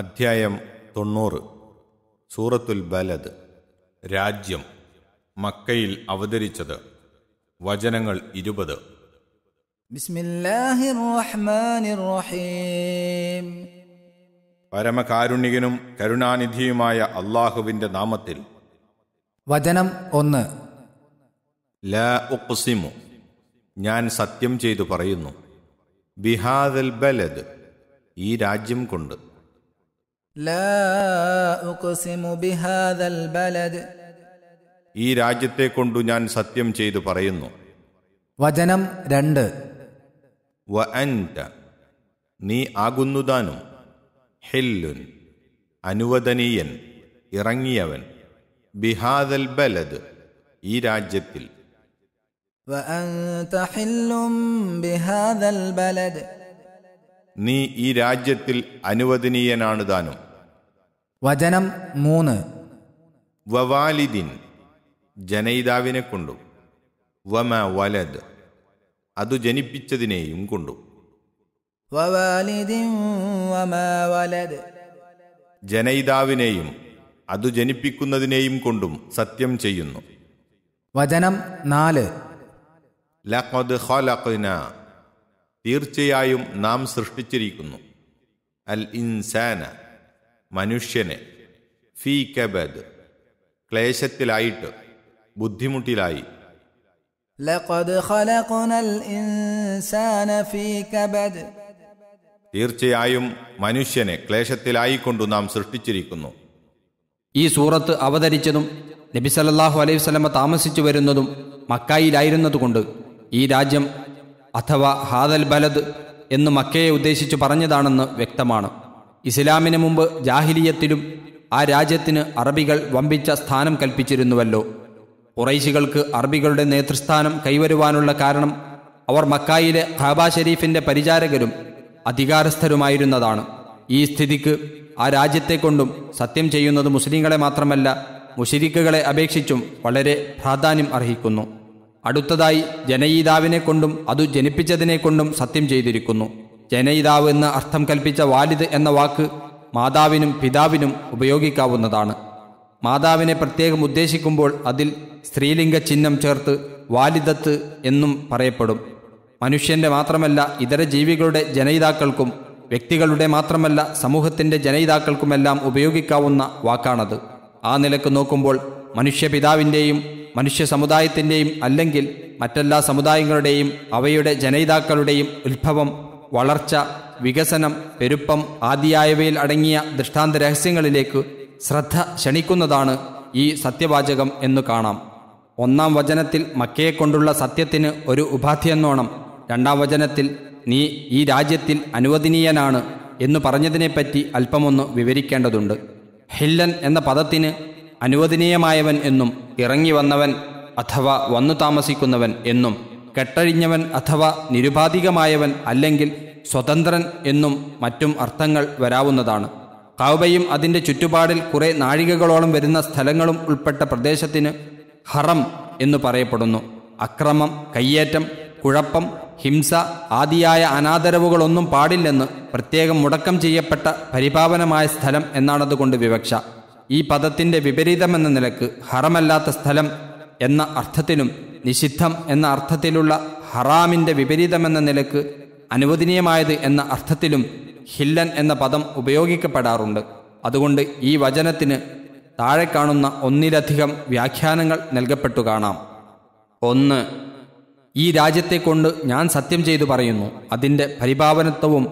അധ്യായം തൊണ്ണൂറ് സൂറത്തുൽ ബലദ് രാജ്യം മക്കയിൽ അവതരിച്ചത് വചനങ്ങൾ ഇരുപത് പരമകാരുണികനും കരുണാനിധിയുമായ അള്ളാഹുവിൻ്റെ നാമത്തിൽ വചനം ഒന്ന് ല ഉക്സിമു ഞാൻ സത്യം ചെയ്തു പറയുന്നു ബിഹാദൽ ബലദ് ഈ രാജ്യം കൊണ്ട് ഈ രാജ്യത്തെ കൊണ്ടു ഞാൻ സത്യം ചെയ്തു പറയുന്നു വചനം രണ്ട് നീ ആകുന്നുതാനും ഹെല്ലുൻ അനുവദനീയൻ ഇറങ്ങിയവൻ ബിഹാദൽ ബലദ് ഈ രാജ്യത്തിൽ നീ ഈ രാജ്യത്തിൽ അനുവദനീയനാണ് താനും വചനം മൂന്ന് വവാലിദിൻ ജനയിതാവിനെ കൊണ്ടു വമ വലദ് അതു ജനിപ്പിച്ചതിനെയും കൊണ്ടു ജനയിതാവിനെയും അതു ജനിപ്പിക്കുന്നതിനെയും കൊണ്ടും സത്യം ചെയ്യുന്നു വചനം നാല് ലഖദ് തീർച്ചയായും നാം സൃഷ്ടിച്ചിരിക്കുന്നു അൽ ഇൻസാന മനുഷ്യനെ ഫീ കബദ് ക്ലേശത്തിലായിട്ട് ബുദ്ധിമുട്ടിലായി തീർച്ചയായും മനുഷ്യനെ ക്ലേശത്തിലായിക്കൊണ്ടു നാം സൃഷ്ടിച്ചിരിക്കുന്നു ഈ സൂറത്ത് അവതരിച്ചതും നബി സല്ലാഹു അലൈഹി വസ്ലമ താമസിച്ചു വരുന്നതും മക്കായിലായിരുന്നതുകൊണ്ട് ഈ രാജ്യം അഥവാ ഹാദൽ ബലദ് എന്ന് മക്കയെ ഉദ്ദേശിച്ചു പറഞ്ഞതാണെന്ന് വ്യക്തമാണ് ഇസ്ലാമിന് മുമ്പ് ജാഹിലിയത്തിലും ആ രാജ്യത്തിന് അറബികൾ വമ്പിച്ച സ്ഥാനം കൽപ്പിച്ചിരുന്നുവല്ലോ കുറൈശികൾക്ക് അറബികളുടെ നേതൃസ്ഥാനം കൈവരുവാനുള്ള കാരണം അവർ മക്കായിലെ ഖാബ ഷെരീഫിന്റെ പരിചാരകരും അധികാരസ്ഥരുമായിരുന്നതാണ് ഈ സ്ഥിതിക്ക് ആ രാജ്യത്തെക്കൊണ്ടും സത്യം ചെയ്യുന്നത് മുസ്ലിങ്ങളെ മാത്രമല്ല മുഷിരിക്കുകളെ അപേക്ഷിച്ചും വളരെ പ്രാധാന്യം അർഹിക്കുന്നു അടുത്തതായി ജനയീതാവിനെ കൊണ്ടും അതു ജനിപ്പിച്ചതിനെ കൊണ്ടും സത്യം ചെയ്തിരിക്കുന്നു ജനയിതാവ് എന്ന് അർത്ഥം കൽപ്പിച്ച വാലിദ് എന്ന വാക്ക് മാതാവിനും പിതാവിനും ഉപയോഗിക്കാവുന്നതാണ് മാതാവിനെ പ്രത്യേകം ഉദ്ദേശിക്കുമ്പോൾ അതിൽ സ്ത്രീലിംഗ ചിഹ്നം ചേർത്ത് വാലിദത്ത് എന്നും പറയപ്പെടും മനുഷ്യൻ്റെ മാത്രമല്ല ഇതര ജീവികളുടെ ജനയിതാക്കൾക്കും വ്യക്തികളുടെ മാത്രമല്ല സമൂഹത്തിൻ്റെ ജനയിതാക്കൾക്കുമെല്ലാം ഉപയോഗിക്കാവുന്ന വാക്കാണത് ആ നിലക്ക് നോക്കുമ്പോൾ മനുഷ്യപിതാവിൻ്റെയും മനുഷ്യ സമുദായത്തിൻ്റെയും അല്ലെങ്കിൽ മറ്റെല്ലാ സമുദായങ്ങളുടെയും അവയുടെ ജനയിതാക്കളുടെയും ഉത്ഭവം വളർച്ച വികസനം പെരുപ്പം ആദിയായവയിൽ അടങ്ങിയ ദൃഷ്ടാന്ത രഹസ്യങ്ങളിലേക്ക് ശ്രദ്ധ ക്ഷണിക്കുന്നതാണ് ഈ സത്യവാചകം എന്ന് കാണാം ഒന്നാം വചനത്തിൽ മക്കയെ കൊണ്ടുള്ള സത്യത്തിന് ഒരു ഉപാധിയെന്നോണം രണ്ടാം വചനത്തിൽ നീ ഈ രാജ്യത്തിൽ അനുവദനീയനാണ് എന്നു പറഞ്ഞതിനെപ്പറ്റി അല്പമൊന്ന് വിവരിക്കേണ്ടതുണ്ട് ഹില്ലൻ എന്ന പദത്തിന് അനുവദനീയമായവൻ എന്നും ഇറങ്ങി വന്നവൻ അഥവാ വന്നു താമസിക്കുന്നവൻ എന്നും കെട്ടഴിഞ്ഞവൻ അഥവാ നിരുപാധികമായവൻ അല്ലെങ്കിൽ സ്വതന്ത്രൻ എന്നും മറ്റും അർത്ഥങ്ങൾ വരാവുന്നതാണ് കൗബയും അതിൻ്റെ ചുറ്റുപാടിൽ കുറേ നാഴികകളോളം വരുന്ന സ്ഥലങ്ങളും ഉൾപ്പെട്ട പ്രദേശത്തിന് ഹറം എന്നു പറയപ്പെടുന്നു അക്രമം കയ്യേറ്റം കുഴപ്പം ഹിംസ ആദിയായ അനാദരവുകളൊന്നും പാടില്ലെന്ന് പ്രത്യേകം മുടക്കം ചെയ്യപ്പെട്ട പരിപാവനമായ സ്ഥലം എന്നാണതുകൊണ്ട് വിവക്ഷ ഈ പദത്തിൻ്റെ വിപരീതമെന്ന നിലക്ക് ഹറമല്ലാത്ത സ്ഥലം എന്ന അർത്ഥത്തിനും നിഷിദ്ധം എന്ന അർത്ഥത്തിലുള്ള ഹറാമിൻ്റെ വിപരീതമെന്ന നിലക്ക് അനുവദനീയമായത് എന്ന അർത്ഥത്തിലും ഹില്ലൻ എന്ന പദം ഉപയോഗിക്കപ്പെടാറുണ്ട് അതുകൊണ്ട് ഈ വചനത്തിന് താഴെ കാണുന്ന ഒന്നിലധികം വ്യാഖ്യാനങ്ങൾ നൽകപ്പെട്ടു കാണാം ഒന്ന് ഈ രാജ്യത്തെ കൊണ്ട് ഞാൻ സത്യം ചെയ്തു പറയുന്നു അതിൻ്റെ പരിഭാവനത്വവും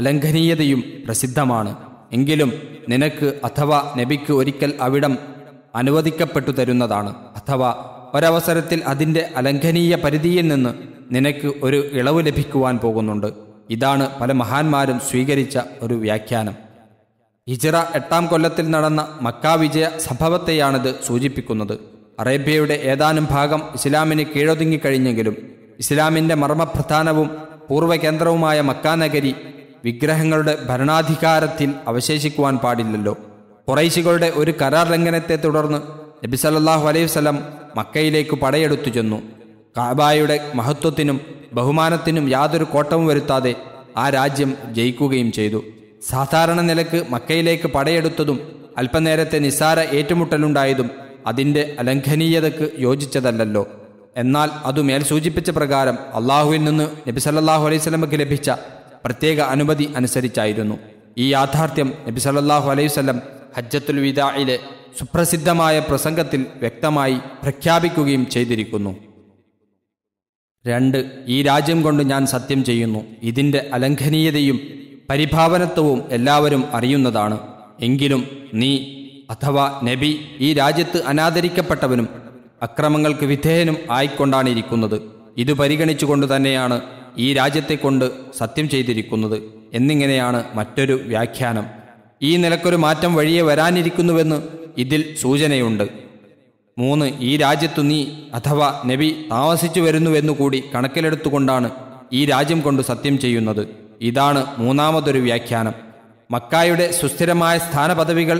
അലംഘനീയതയും പ്രസിദ്ധമാണ് എങ്കിലും നിനക്ക് അഥവാ നബിക്ക് ഒരിക്കൽ അവിടം അനുവദിക്കപ്പെട്ടു തരുന്നതാണ് അഥവാ ഒരവസരത്തിൽ അതിൻ്റെ അലംഘനീയ പരിധിയിൽ നിന്ന് നിനക്ക് ഒരു ഇളവ് ലഭിക്കുവാൻ പോകുന്നുണ്ട് ഇതാണ് പല മഹാന്മാരും സ്വീകരിച്ച ഒരു വ്യാഖ്യാനം ഹിജറ എട്ടാം കൊല്ലത്തിൽ നടന്ന മക്കാവിജയ സംഭവത്തെയാണിത് സൂചിപ്പിക്കുന്നത് അറേബ്യയുടെ ഏതാനും ഭാഗം ഇസ്ലാമിന് കീഴൊതുങ്ങിക്കഴിഞ്ഞെങ്കിലും ഇസ്ലാമിൻ്റെ മർമ്മപ്രധാനവും പൂർവ്വകേന്ദ്രവുമായ മക്കാനഗരി വിഗ്രഹങ്ങളുടെ ഭരണാധികാരത്തിൽ അവശേഷിക്കുവാൻ പാടില്ലല്ലോ കുറൈശികളുടെ ഒരു കരാർ ലംഘനത്തെ തുടർന്ന് നബി സല്ലാഹു അലൈഹി വസ്ലം മക്കയിലേക്ക് പടയെടുത്തു ചെന്നു കാബായുടെ മഹത്വത്തിനും ബഹുമാനത്തിനും യാതൊരു കോട്ടവും വരുത്താതെ ആ രാജ്യം ജയിക്കുകയും ചെയ്തു സാധാരണ നിലക്ക് മക്കയിലേക്ക് പടയെടുത്തതും അല്പനേരത്തെ നിസാര ഏറ്റുമുട്ടലുണ്ടായതും അതിൻ്റെ അലംഘനീയതക്ക് യോജിച്ചതല്ലല്ലോ എന്നാൽ അതു മേൽ സൂചിപ്പിച്ച പ്രകാരം അള്ളാഹുവിൽ നിന്ന് നബി സല്ലാഹു അലൈഹി സ്വലമക്ക് ലഭിച്ച പ്രത്യേക അനുമതി അനുസരിച്ചായിരുന്നു ഈ യാഥാർത്ഥ്യം നബി സല്ലാഹു അലൈഹി സ്വലം ഹജ്ജത്തുൽ വിദായിലെ സുപ്രസിദ്ധമായ പ്രസംഗത്തിൽ വ്യക്തമായി പ്രഖ്യാപിക്കുകയും ചെയ്തിരിക്കുന്നു രണ്ട് ഈ രാജ്യം കൊണ്ട് ഞാൻ സത്യം ചെയ്യുന്നു ഇതിൻ്റെ അലംഘനീയതയും പരിഭാവനത്വവും എല്ലാവരും അറിയുന്നതാണ് എങ്കിലും നീ അഥവാ നബി ഈ രാജ്യത്ത് അനാദരിക്കപ്പെട്ടവനും അക്രമങ്ങൾക്ക് വിധേയനും ആയിക്കൊണ്ടാണ് ഇരിക്കുന്നത് ഇത് പരിഗണിച്ചുകൊണ്ട് തന്നെയാണ് ഈ രാജ്യത്തെ കൊണ്ട് സത്യം ചെയ്തിരിക്കുന്നത് എന്നിങ്ങനെയാണ് മറ്റൊരു വ്യാഖ്യാനം ഈ നിലക്കൊരു മാറ്റം വഴിയെ വരാനിരിക്കുന്നുവെന്ന് ഇതിൽ സൂചനയുണ്ട് മൂന്ന് ഈ രാജ്യത്തു നീ അഥവാ നബി താമസിച്ചു വരുന്നുവെന്നു കൂടി കണക്കിലെടുത്തുകൊണ്ടാണ് ഈ രാജ്യം കൊണ്ട് സത്യം ചെയ്യുന്നത് ഇതാണ് മൂന്നാമതൊരു വ്യാഖ്യാനം മക്കായുടെ സുസ്ഥിരമായ സ്ഥാനപദവികൾ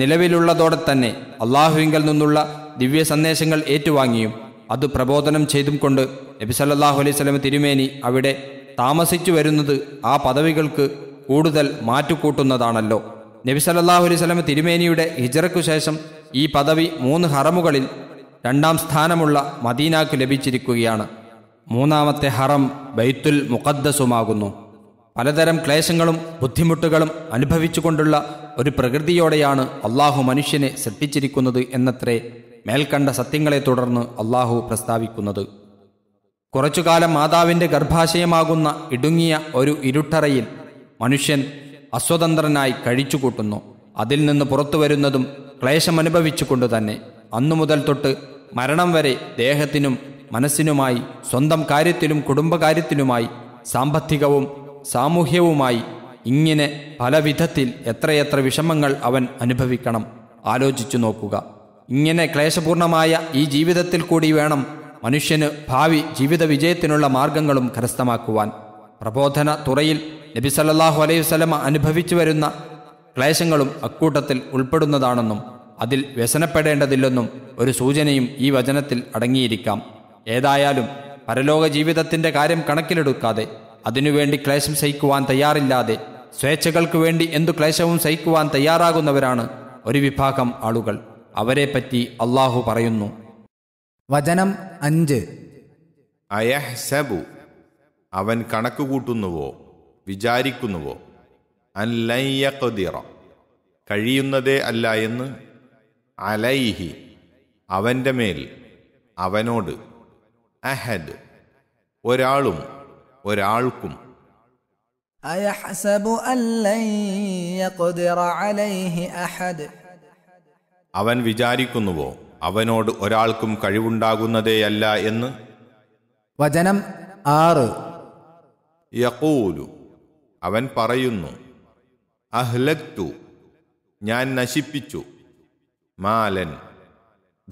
നിലവിലുള്ളതോടെ തന്നെ അള്ളാഹുവിങ്കൽ നിന്നുള്ള ദിവ്യ സന്ദേശങ്ങൾ ഏറ്റുവാങ്ങിയും അത് പ്രബോധനം ചെയ്തും കൊണ്ട് നബിസല്ലാഹു അലൈവലം തിരുമേനി അവിടെ താമസിച്ചു വരുന്നത് ആ പദവികൾക്ക് കൂടുതൽ മാറ്റുകൂട്ടുന്നതാണല്ലോ നബി സല്ലാഹു അലൈഹി സ്വലം തിരുമേനിയുടെ ഹിജറയ്ക്കു ശേഷം ഈ പദവി മൂന്ന് ഹറമുകളിൽ രണ്ടാം സ്ഥാനമുള്ള മദീനാക്ക് ലഭിച്ചിരിക്കുകയാണ് മൂന്നാമത്തെ ഹറം ബൈത്തുൽ മുഖദ്ദസുമാകുന്നു പലതരം ക്ലേശങ്ങളും ബുദ്ധിമുട്ടുകളും അനുഭവിച്ചുകൊണ്ടുള്ള ഒരു പ്രകൃതിയോടെയാണ് അള്ളാഹു മനുഷ്യനെ സൃഷ്ടിച്ചിരിക്കുന്നത് എന്നത്രേ മേൽക്കണ്ട സത്യങ്ങളെ തുടർന്ന് അള്ളാഹു പ്രസ്താവിക്കുന്നത് കുറച്ചുകാലം മാതാവിൻ്റെ ഗർഭാശയമാകുന്ന ഇടുങ്ങിയ ഒരു ഇരുട്ടറയിൽ മനുഷ്യൻ അസ്വതന്ത്രനായി കഴിച്ചുകൂട്ടുന്നു അതിൽ നിന്ന് പുറത്തു വരുന്നതും ക്ലേശമനുഭവിച്ചുകൊണ്ട് തന്നെ അന്നു മുതൽ തൊട്ട് മരണം വരെ ദേഹത്തിനും മനസ്സിനുമായി സ്വന്തം കാര്യത്തിലും കുടുംബകാര്യത്തിലുമായി സാമ്പത്തികവും സാമൂഹ്യവുമായി ഇങ്ങനെ പലവിധത്തിൽ എത്രയെത്ര വിഷമങ്ങൾ അവൻ അനുഭവിക്കണം ആലോചിച്ചു നോക്കുക ഇങ്ങനെ ക്ലേശപൂർണമായ ഈ ജീവിതത്തിൽ കൂടി വേണം മനുഷ്യന് ഭാവി ജീവിത വിജയത്തിനുള്ള മാർഗങ്ങളും കരസ്ഥമാക്കുവാൻ പ്രബോധന തുറയിൽ നബി സല്ലാഹു അലൈഹി വസ്ലമ അനുഭവിച്ചു വരുന്ന ക്ലേശങ്ങളും അക്കൂട്ടത്തിൽ ഉൾപ്പെടുന്നതാണെന്നും അതിൽ വ്യസനപ്പെടേണ്ടതില്ലെന്നും ഒരു സൂചനയും ഈ വചനത്തിൽ അടങ്ങിയിരിക്കാം ഏതായാലും പരലോക ജീവിതത്തിൻ്റെ കാര്യം കണക്കിലെടുക്കാതെ അതിനുവേണ്ടി ക്ലേശം സഹിക്കുവാൻ തയ്യാറില്ലാതെ സ്വേച്ഛകൾക്ക് വേണ്ടി എന്തു ക്ലേശവും സഹിക്കുവാൻ തയ്യാറാകുന്നവരാണ് ഒരു വിഭാഗം ആളുകൾ അവരെപ്പറ്റി അള്ളാഹു പറയുന്നു വചനം അഞ്ച് അയഹ്സബു അവൻ കണക്കുകൂട്ടുന്നുവോ വിചാരിക്കുന്നുവോ അല്ലയ്യക്കുതിറ കഴിയുന്നതേ അല്ല എന്ന് അലൈഹി അവൻ്റെ മേൽ അവനോട് അഹദ് ഒരാളും ഒരാൾക്കും അവൻ വിചാരിക്കുന്നുവോ അവനോട് ഒരാൾക്കും കഴിവുണ്ടാകുന്നതേയല്ല എന്ന് വചനം ആറ് യക്കൂലു അവൻ പറയുന്നു അഹ്ലക്തു ഞാൻ നശിപ്പിച്ചു മാലൻ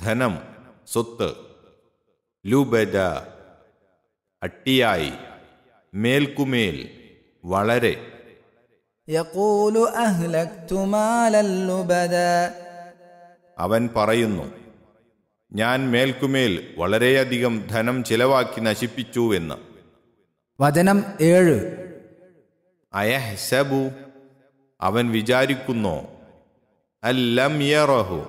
ധനം സ്വത്ത് ലുബജ അട്ടിയായി മേൽക്കുമേൽ വളരെ അവൻ പറയുന്നു ഞാൻ മേൽക്കുമേൽ വളരെയധികം ധനം ചിലവാക്കി നശിപ്പിച്ചു എന്ന് വചനം ഏഴ് അയഹ്സബു അവൻ വിചാരിക്കുന്നോ അല്ലം യറഹു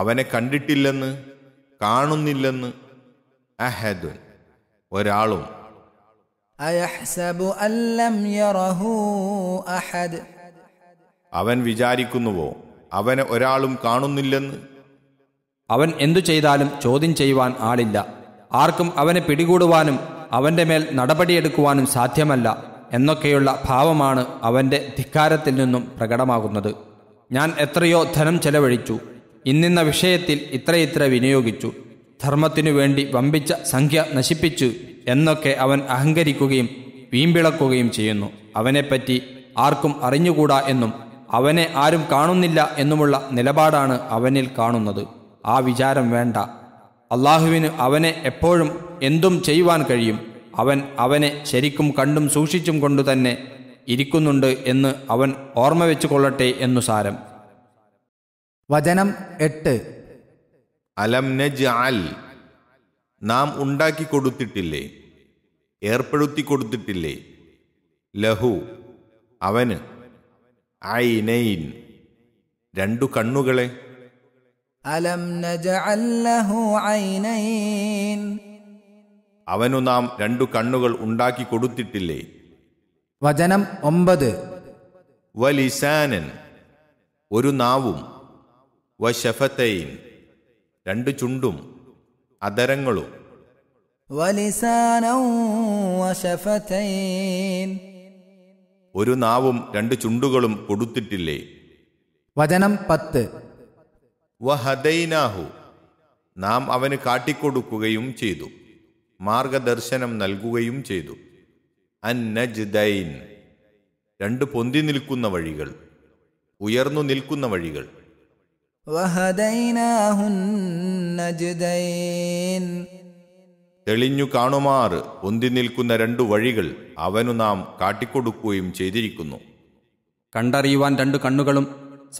അവനെ കണ്ടിട്ടില്ലെന്ന് കാണുന്നില്ലെന്ന് അഹദു ഒരാളും അയഹ്സബു അല്ലം യറഹു അഹദ് അവൻ വിചാരിക്കുന്നുവോ അവനെ ഒരാളും കാണുന്നില്ലെന്ന് അവൻ എന്തു ചെയ്താലും ചോദ്യം ചെയ്യുവാൻ ആളില്ല ആർക്കും അവനെ പിടികൂടുവാനും അവന്റെ മേൽ നടപടിയെടുക്കുവാനും സാധ്യമല്ല എന്നൊക്കെയുള്ള ഭാവമാണ് അവൻ്റെ ധിക്കാരത്തിൽ നിന്നും പ്രകടമാകുന്നത് ഞാൻ എത്രയോ ധനം ചെലവഴിച്ചു ഇന്നിന്ന വിഷയത്തിൽ ഇത്രയിത്ര വിനിയോഗിച്ചു ധർമ്മത്തിനു വേണ്ടി വമ്പിച്ച സംഖ്യ നശിപ്പിച്ചു എന്നൊക്കെ അവൻ അഹങ്കരിക്കുകയും വീമ്പിളക്കുകയും ചെയ്യുന്നു അവനെപ്പറ്റി ആർക്കും അറിഞ്ഞുകൂടാ എന്നും അവനെ ആരും കാണുന്നില്ല എന്നുമുള്ള നിലപാടാണ് അവനിൽ കാണുന്നത് ആ വിചാരം വേണ്ട അള്ളാഹുവിന് അവനെ എപ്പോഴും എന്തും ചെയ്യുവാൻ കഴിയും അവൻ അവനെ ശരിക്കും കണ്ടും സൂക്ഷിച്ചും കൊണ്ടുതന്നെ ഇരിക്കുന്നുണ്ട് എന്ന് അവൻ ഓർമ്മ വെച്ചു കൊള്ളട്ടെ എന്നു സാരം വചനം എട്ട് അലം നജ്അൽ നാം ഉണ്ടാക്കി കൊടുത്തിട്ടില്ലേ ഏർപ്പെടുത്തി കൊടുത്തിട്ടില്ലേ ലഹു അവന് ഐനൈൻ രണ്ടു കണ്ണുകളെ അലം നജ്അൽ അല്ലഹു ഐനൈൻ അവനു നാം രണ്ടു കണ്ണുകൾ ഉണ്ടാക്കി കൊടുത്തിട്ടില്ലേ വചനം ഒമ്പത് വലിസാനൻ ഒരു നാവും വശഫത്തൈൻ രണ്ട് ചുണ്ടും അതരങ്ങളും ഒരു നാവും രണ്ട് ചുണ്ടുകളും കൊടുത്തിട്ടില്ലേ വചനം പത്ത് വഹദൈനാഹു നാം അവന് കാട്ടിക്കൊടുക്കുകയും ചെയ്തു മാർഗദർശനം നൽകുകയും ചെയ്തു അൻ നജ്ദൈൻ രണ്ട് പൊന്തി നിൽക്കുന്ന വഴികൾ ഉയർന്നു നിൽക്കുന്ന വഴികൾ തെളിഞ്ഞു കാണുമാർ പൊന്തി നിൽക്കുന്ന രണ്ടു വഴികൾ അവനു നാം കാട്ടിക്കൊടുക്കുകയും ചെയ്തിരിക്കുന്നു കണ്ടറിയുവാൻ രണ്ടു കണ്ണുകളും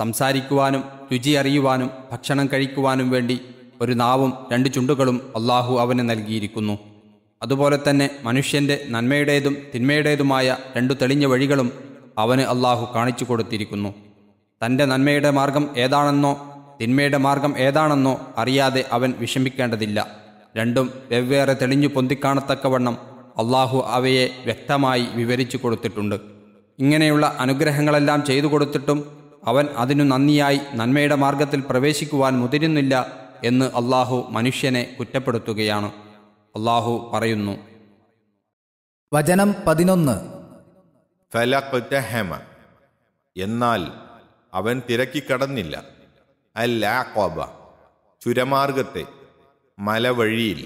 സംസാരിക്കുവാനും രുചി അറിയുവാനും ഭക്ഷണം കഴിക്കുവാനും വേണ്ടി ഒരു നാവും രണ്ട് ചുണ്ടുകളും അള്ളാഹു അവന് നൽകിയിരിക്കുന്നു അതുപോലെ തന്നെ മനുഷ്യൻ്റെ നന്മയുടേതും തിന്മയുടേതുമായ രണ്ടു തെളിഞ്ഞ വഴികളും അവന് അള്ളാഹു കാണിച്ചു കൊടുത്തിരിക്കുന്നു തൻ്റെ നന്മയുടെ മാർഗം ഏതാണെന്നോ തിന്മയുടെ മാർഗം ഏതാണെന്നോ അറിയാതെ അവൻ വിഷമിക്കേണ്ടതില്ല രണ്ടും വെവ്വേറെ തെളിഞ്ഞു പൊന്തിക്കാണത്തക്കവണ്ണം അള്ളാഹു അവയെ വ്യക്തമായി വിവരിച്ചു കൊടുത്തിട്ടുണ്ട് ഇങ്ങനെയുള്ള അനുഗ്രഹങ്ങളെല്ലാം ചെയ്തു കൊടുത്തിട്ടും അവൻ അതിനു നന്ദിയായി നന്മയുടെ മാർഗത്തിൽ പ്രവേശിക്കുവാൻ മുതിരുന്നില്ല എന്ന് അള്ളാഹു മനുഷ്യനെ കുറ്റപ്പെടുത്തുകയാണ് അള്ളാഹു പറയുന്നു വചനം പതിനൊന്ന് എന്നാൽ അവൻ തിരക്കി കടന്നില്ല അല്ലാഖോബ ചുരമാർഗത്തെ മലവഴിയിൽ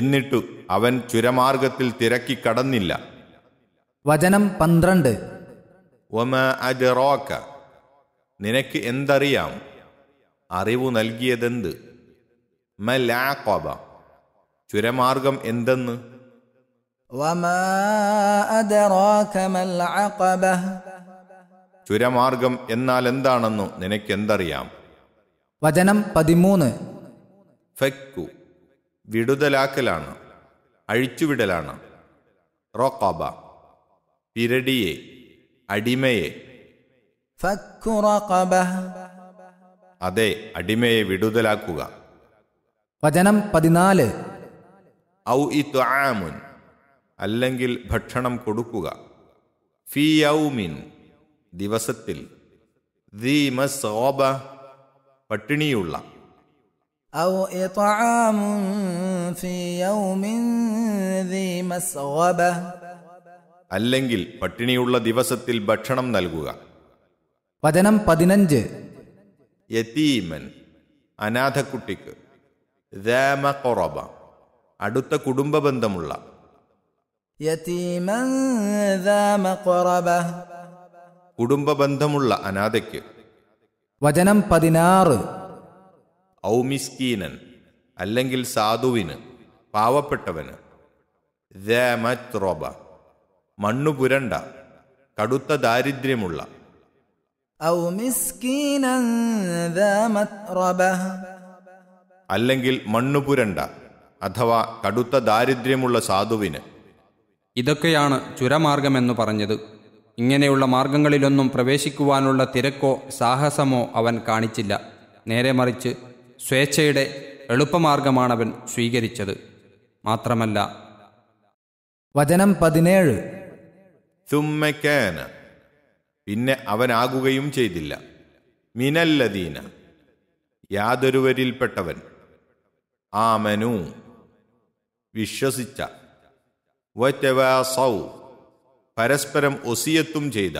എന്നിട്ടു അവൻ ചുരമാർഗത്തിൽ തിരക്കി കടന്നില്ല വചനം പന്ത്രണ്ട് ഒമ അജറോക്ക നിനക്ക് എന്തറിയാം അറിവു നൽകിയതെന്ത് ചുരമാർഗം എന്തെന്ന് ചുരമാർഗം എന്നാൽ എന്താണെന്നു നിനക്കെന്തറിയാം വചനം പതിമൂന്ന് ഫക്കു വിടുതലാക്കലാണ് അഴിച്ചുവിടലാണ് റോക്കബ പിരടിയെ അടിമയെ ഫക്കുറബ അതെ അടിമയെ വിടുതലാക്കുക വചനം പതിനാല് ഔ ഇത്വാമുൻ അല്ലെങ്കിൽ ഭക്ഷണം കൊടുക്കുക ഫി ദിവസത്തിൽ പട്ടിണിയുള്ള അല്ലെങ്കിൽ പട്ടിണിയുള്ള ദിവസത്തിൽ ഭക്ഷണം നൽകുക വചനം പതിനഞ്ച് യതീമൻ അനാഥക്കുട്ടിക്ക് ذام കൊറബ അടുത്ത കുടുംബ ബന്ധമുള്ള കുടുംബ ബന്ധമുള്ള അനാഥയ്ക്ക് വചനം പതിനാറ് ഔമിസ്കീനൻ അല്ലെങ്കിൽ സാധുവിന് പാവപ്പെട്ടവന് ദ്രബ മണ്ണുപുരണ്ട കടുത്ത ദാരിദ്ര്യമുള്ള അല്ലെങ്കിൽ മണ്ണുപുരണ്ട അഥവാ കടുത്ത ദാരിദ്ര്യമുള്ള സാധുവിന് ഇതൊക്കെയാണ് എന്ന് പറഞ്ഞത് ഇങ്ങനെയുള്ള മാർഗങ്ങളിലൊന്നും പ്രവേശിക്കുവാനുള്ള തിരക്കോ സാഹസമോ അവൻ കാണിച്ചില്ല നേരെ മറിച്ച് സ്വേച്ഛയുടെ അവൻ സ്വീകരിച്ചത് മാത്രമല്ല വചനം പതിനേഴ് തുമ്മക്കാന പിന്നെ അവനാകുകയും ചെയ്തില്ല മിനല്ലദീന യാതൊരുവരിൽപ്പെട്ടവൻ ആമനു വിശ്വസിച്ച വറ്റവാസൗ പരസ്പരം ഒസിയത്തും ചെയ്ത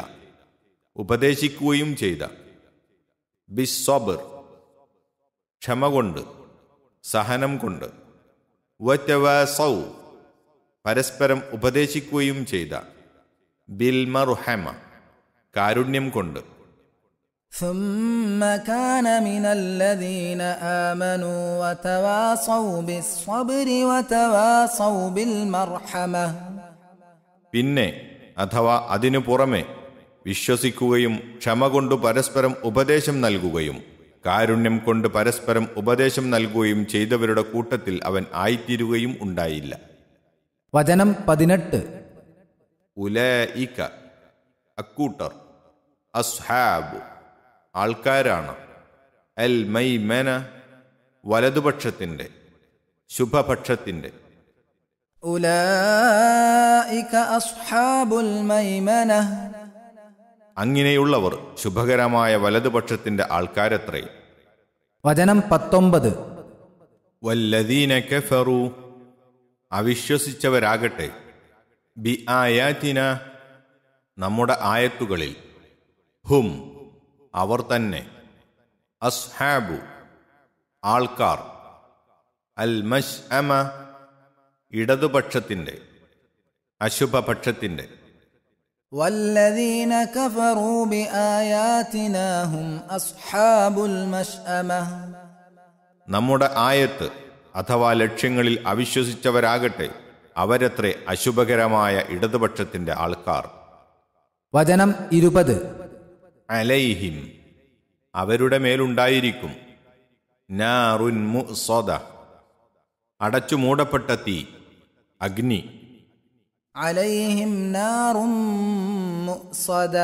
ഉപദേശിക്കുകയും ചെയ്ത ബിസ്വബർ ക്ഷമ കൊണ്ട് സഹനം കൊണ്ട് വറ്റവാസൗ പരസ്പരം ഉപദേശിക്കുകയും ചെയ്ത ബിൽമർഹമ കാരുണ്യം കൊണ്ട് പിന്നെ അഥവാ അതിനു പുറമെ വിശ്വസിക്കുകയും ക്ഷമ കൊണ്ട് പരസ്പരം ഉപദേശം നൽകുകയും കാരുണ്യം കൊണ്ട് പരസ്പരം ഉപദേശം നൽകുകയും ചെയ്തവരുടെ കൂട്ടത്തിൽ അവൻ ആയിത്തീരുകയും ഉണ്ടായില്ല വചനം പതിനെട്ട് ഉല ഇക്കൂട്ടർ അസ്ഹാബ് ആൾക്കാരാണ് അൽ മൈമന വലതുപക്ഷത്തിൻ്റെ ശുഭപക്ഷത്തിൻ്റെ അങ്ങനെയുള്ളവർ ശുഭകരമായ വലതുപക്ഷത്തിന്റെ ആൾക്കാരത്രേ വചനം പത്തൊമ്പത് വല്ലദീന കഫറു അവിശ്വസിച്ചവരാകട്ടെ ബി ആയാത്തിന നമ്മുടെ ആയത്തുകളിൽ ഹും അവർ തന്നെ അസ്ഹാബു ആൾക്കാർ അൽ മഷ് അമ ഇടതുപക്ഷത്തിൻ്റെ അശുഭപക്ഷത്തിൻ്റെ നമ്മുടെ ആയത്ത് അഥവാ ലക്ഷ്യങ്ങളിൽ അവിശ്വസിച്ചവരാകട്ടെ അവരത്രേ അശുഭകരമായ ഇടതുപക്ഷത്തിന്റെ ആൾക്കാർ വചനം ഇരുപത് അലൈഹിം അവരുടെ മേലുണ്ടായിരിക്കും നാറുൻ മുസദ അടച്ചു മൂടപ്പെട്ട തീ അഗ്നി അലൈഹിം നാറും മുസദ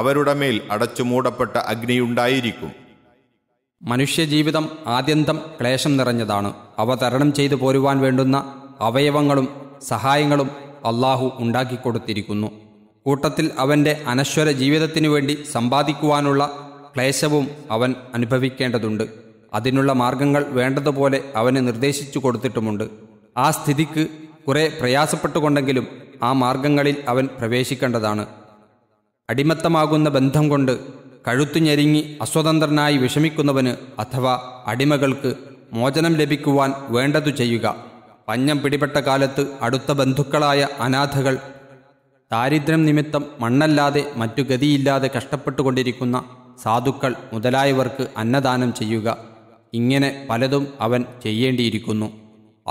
അവരുടെ മേൽ അടച്ചു മൂടപ്പെട്ട അഗ്നിയുണ്ടായിരിക്കും മനുഷ്യജീവിതം ആദ്യന്തം ക്ലേശം നിറഞ്ഞതാണ് അവ തരണം ചെയ്തു പോരുവാൻ വേണ്ടുന്ന അവയവങ്ങളും സഹായങ്ങളും അള്ളാഹു ഉണ്ടാക്കിക്കൊടുത്തിരിക്കുന്നു കൂട്ടത്തിൽ അവൻ്റെ അനശ്വര ജീവിതത്തിനു വേണ്ടി സമ്പാദിക്കുവാനുള്ള ക്ലേശവും അവൻ അനുഭവിക്കേണ്ടതുണ്ട് അതിനുള്ള മാർഗങ്ങൾ വേണ്ടതുപോലെ അവന് നിർദ്ദേശിച്ചു കൊടുത്തിട്ടുമുണ്ട് ആ സ്ഥിതിക്ക് കുറെ പ്രയാസപ്പെട്ടുകൊണ്ടെങ്കിലും ആ മാർഗങ്ങളിൽ അവൻ പ്രവേശിക്കേണ്ടതാണ് അടിമത്തമാകുന്ന ബന്ധം കൊണ്ട് കഴുത്തു ഞെരിങ്ങി അസ്വതന്ത്രനായി വിഷമിക്കുന്നവന് അഥവാ അടിമകൾക്ക് മോചനം ലഭിക്കുവാൻ വേണ്ടതു ചെയ്യുക പഞ്ഞം പിടിപെട്ട കാലത്ത് അടുത്ത ബന്ധുക്കളായ അനാഥകൾ ദാരിദ്ര്യം നിമിത്തം മണ്ണല്ലാതെ മറ്റു ഗതിയില്ലാതെ കഷ്ടപ്പെട്ടുകൊണ്ടിരിക്കുന്ന സാധുക്കൾ മുതലായവർക്ക് അന്നദാനം ചെയ്യുക ഇങ്ങനെ പലതും അവൻ ചെയ്യേണ്ടിയിരിക്കുന്നു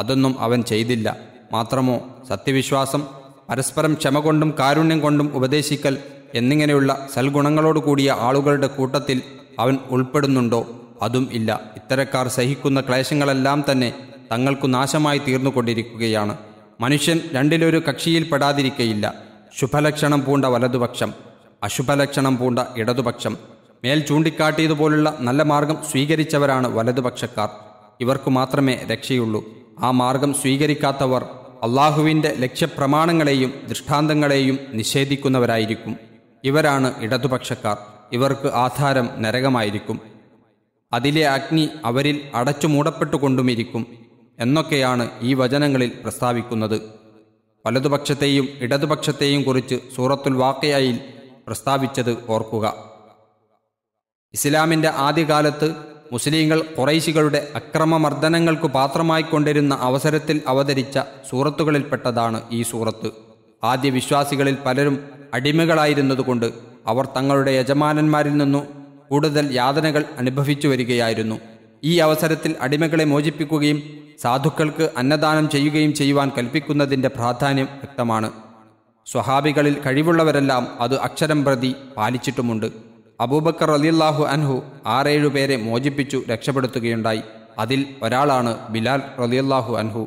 അതൊന്നും അവൻ ചെയ്തില്ല മാത്രമോ സത്യവിശ്വാസം പരസ്പരം ക്ഷമ കൊണ്ടും കാരുണ്യം കൊണ്ടും ഉപദേശിക്കൽ എന്നിങ്ങനെയുള്ള സൽഗുണങ്ങളോട് കൂടിയ ആളുകളുടെ കൂട്ടത്തിൽ അവൻ ഉൾപ്പെടുന്നുണ്ടോ അതും ഇല്ല ഇത്തരക്കാർ സഹിക്കുന്ന ക്ലേശങ്ങളെല്ലാം തന്നെ തങ്ങൾക്കു നാശമായി തീർന്നുകൊണ്ടിരിക്കുകയാണ് മനുഷ്യൻ രണ്ടിലൊരു കക്ഷിയിൽ പെടാതിരിക്കയില്ല ശുഭലക്ഷണം പൂണ്ട വലതുപക്ഷം അശുഭലക്ഷണം പൂണ്ട ഇടതുപക്ഷം മേൽ ചൂണ്ടിക്കാട്ടിയതുപോലുള്ള നല്ല മാർഗം സ്വീകരിച്ചവരാണ് വലതുപക്ഷക്കാർ ഇവർക്കു മാത്രമേ രക്ഷയുള്ളൂ ആ മാർഗം സ്വീകരിക്കാത്തവർ അള്ളാഹുവിൻ്റെ ലക്ഷ്യപ്രമാണങ്ങളെയും ദൃഷ്ടാന്തങ്ങളെയും നിഷേധിക്കുന്നവരായിരിക്കും ഇവരാണ് ഇടതുപക്ഷക്കാർ ഇവർക്ക് ആധാരം നരകമായിരിക്കും അതിലെ അഗ്നി അവരിൽ അടച്ചു മൂടപ്പെട്ടുകൊണ്ടുമിരിക്കും എന്നൊക്കെയാണ് ഈ വചനങ്ങളിൽ പ്രസ്താവിക്കുന്നത് വലതുപക്ഷത്തെയും ഇടതുപക്ഷത്തെയും കുറിച്ച് സൂറത്തുൽ വാക്കയായി പ്രസ്താവിച്ചത് ഓർക്കുക ഇസ്ലാമിൻ്റെ ആദ്യകാലത്ത് മുസ്ലിങ്ങൾ കുറൈശികളുടെ അക്രമമർദ്ദനങ്ങൾക്കു പാത്രമായിക്കൊണ്ടിരുന്ന അവസരത്തിൽ അവതരിച്ച സൂറത്തുകളിൽപ്പെട്ടതാണ് ഈ സൂറത്ത് ആദ്യ വിശ്വാസികളിൽ പലരും അടിമകളായിരുന്നതുകൊണ്ട് അവർ തങ്ങളുടെ യജമാനന്മാരിൽ നിന്നു കൂടുതൽ യാതനകൾ അനുഭവിച്ചു വരികയായിരുന്നു ഈ അവസരത്തിൽ അടിമകളെ മോചിപ്പിക്കുകയും സാധുക്കൾക്ക് അന്നദാനം ചെയ്യുകയും ചെയ്യുവാൻ കൽപ്പിക്കുന്നതിൻ്റെ പ്രാധാന്യം വ്യക്തമാണ് സ്വഹാബികളിൽ കഴിവുള്ളവരെല്ലാം അത് അക്ഷരം പ്രതി പാലിച്ചിട്ടുമുണ്ട് അബൂബക്കർ റലിയല്ലാഹു അൻഹു ആറേഴു പേരെ മോചിപ്പിച്ചു രക്ഷപ്പെടുത്തുകയുണ്ടായി അതിൽ ഒരാളാണ് ബിലാൽ റലിയല്ലാഹു അൻഹു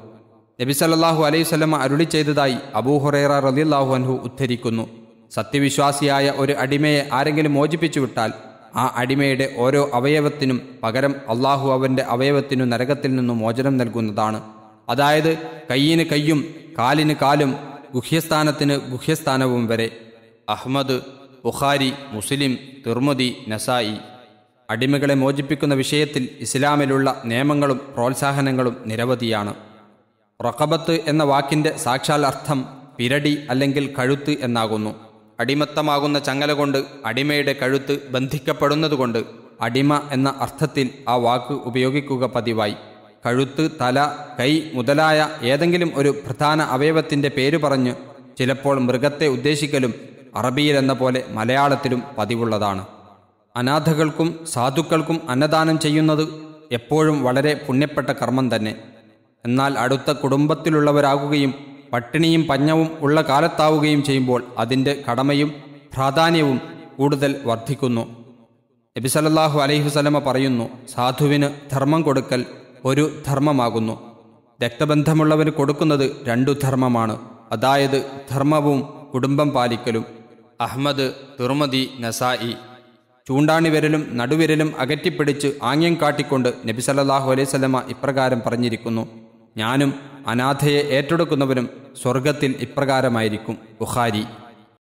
നബിസല്ലാഹു അലൈഹി സ്വലമ അരുളി ചെയ്തതായി അബൂഹുറേറ റലിയല്ലാഹു അൻഹു ഉദ്ധരിക്കുന്നു സത്യവിശ്വാസിയായ ഒരു അടിമയെ ആരെങ്കിലും മോചിപ്പിച്ചു വിട്ടാൽ ആ അടിമയുടെ ഓരോ അവയവത്തിനും പകരം അള്ളാഹു അവൻ്റെ അവയവത്തിനു നരകത്തിൽ നിന്നും മോചനം നൽകുന്നതാണ് അതായത് കയ്യിന് കയ്യും കാലിന് കാലും ഗുഹ്യസ്ഥാനത്തിന് ഗുഹ്യസ്ഥാനവും വരെ Ahmad Bukhari Muslim Tirmidhi Nasai അടിമകളെ മോചിപ്പിക്കുന്ന വിഷയത്തിൽ ഇസ്ലാമിലുള്ള നിയമങ്ങളും പ്രോത്സാഹനങ്ങളും നിരവധിയാണ് റക്കബത്ത് എന്ന വാക്കിൻ്റെ സാക്ഷാൽ അർത്ഥം പിരടി അല്ലെങ്കിൽ കഴുത്ത് എന്നാകുന്നു അടിമത്തമാകുന്ന ചങ്ങല കൊണ്ട് അടിമയുടെ കഴുത്ത് ബന്ധിക്കപ്പെടുന്നതുകൊണ്ട് അടിമ എന്ന അർത്ഥത്തിൽ ആ വാക്ക് ഉപയോഗിക്കുക പതിവായി കഴുത്ത് തല കൈ മുതലായ ഏതെങ്കിലും ഒരു പ്രധാന അവയവത്തിൻ്റെ പേര് പറഞ്ഞു ചിലപ്പോൾ മൃഗത്തെ ഉദ്ദേശിക്കലും എന്ന പോലെ മലയാളത്തിലും പതിവുള്ളതാണ് അനാഥകൾക്കും സാധുക്കൾക്കും അന്നദാനം ചെയ്യുന്നത് എപ്പോഴും വളരെ പുണ്യപ്പെട്ട കർമ്മം തന്നെ എന്നാൽ അടുത്ത കുടുംബത്തിലുള്ളവരാകുകയും പട്ടിണിയും പഞ്ഞവും ഉള്ള കാലത്താവുകയും ചെയ്യുമ്പോൾ അതിൻ്റെ കടമയും പ്രാധാന്യവും കൂടുതൽ വർദ്ധിക്കുന്നു നബിസലല്ലാഹു അലൈഹി വസലമ പറയുന്നു സാധുവിന് ധർമ്മം കൊടുക്കൽ ഒരു ധർമ്മമാകുന്നു രക്തബന്ധമുള്ളവന് കൊടുക്കുന്നത് രണ്ടു ധർമ്മമാണ് അതായത് ധർമ്മവും കുടുംബം പാലിക്കലും അഹ്മദ് തുർമതി നസായി ചൂണ്ടാണി വിരലും നടുവിരലും അകറ്റിപ്പിടിച്ച് ആംഗ്യം കാട്ടിക്കൊണ്ട് നബിസല്ലാഹു അലൈവല്ലമ ഇപ്രകാരം പറഞ്ഞിരിക്കുന്നു ഞാനും അനാഥയെ ഏറ്റെടുക്കുന്നവനും സ്വർഗത്തിൽ ഇപ്രകാരമായിരിക്കും ബുഖാരി